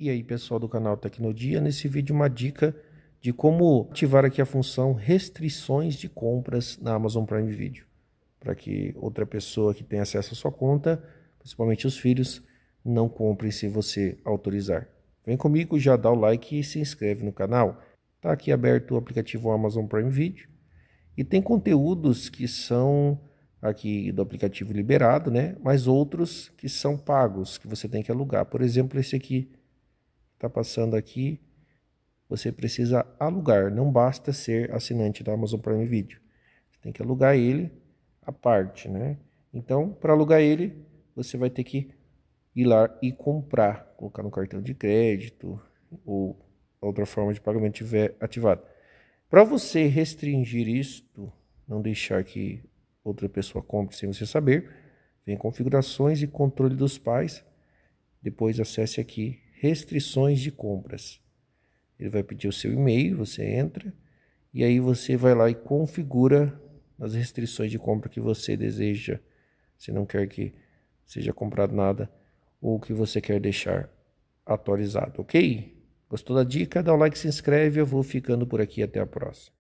E aí pessoal do canal Tecnodia, nesse vídeo uma dica de como ativar aqui a função restrições de compras na Amazon Prime Video, para que outra pessoa que tem acesso à sua conta, principalmente os filhos, não comprem se você autorizar. Vem comigo, já dá o like e se inscreve no canal. Está aqui aberto o aplicativo Amazon Prime Video e tem conteúdos que são aqui do aplicativo liberado, né? Mas outros que são pagos, que você tem que alugar. Por exemplo, esse aqui está passando aqui, você precisa alugar. Não basta ser assinante da Amazon Prime Video. Você tem que alugar ele à parte, né? Então, para alugar ele, você vai ter que ir lá e comprar, colocar no cartão de crédito ou outra forma de pagamento tiver ativado. Para você restringir isto, não deixar que outra pessoa compre sem você saber, vem configurações e controle dos pais. Depois acesse aqui restrições de compras. Ele vai pedir o seu e-mail, você entra e aí você vai lá e configura as restrições de compra que você deseja. Se não quer que seja comprado nada ou que você quer deixar atualizado, ok? Gostou da dica? Dá um like, se inscreve. Eu vou ficando por aqui. Até a próxima.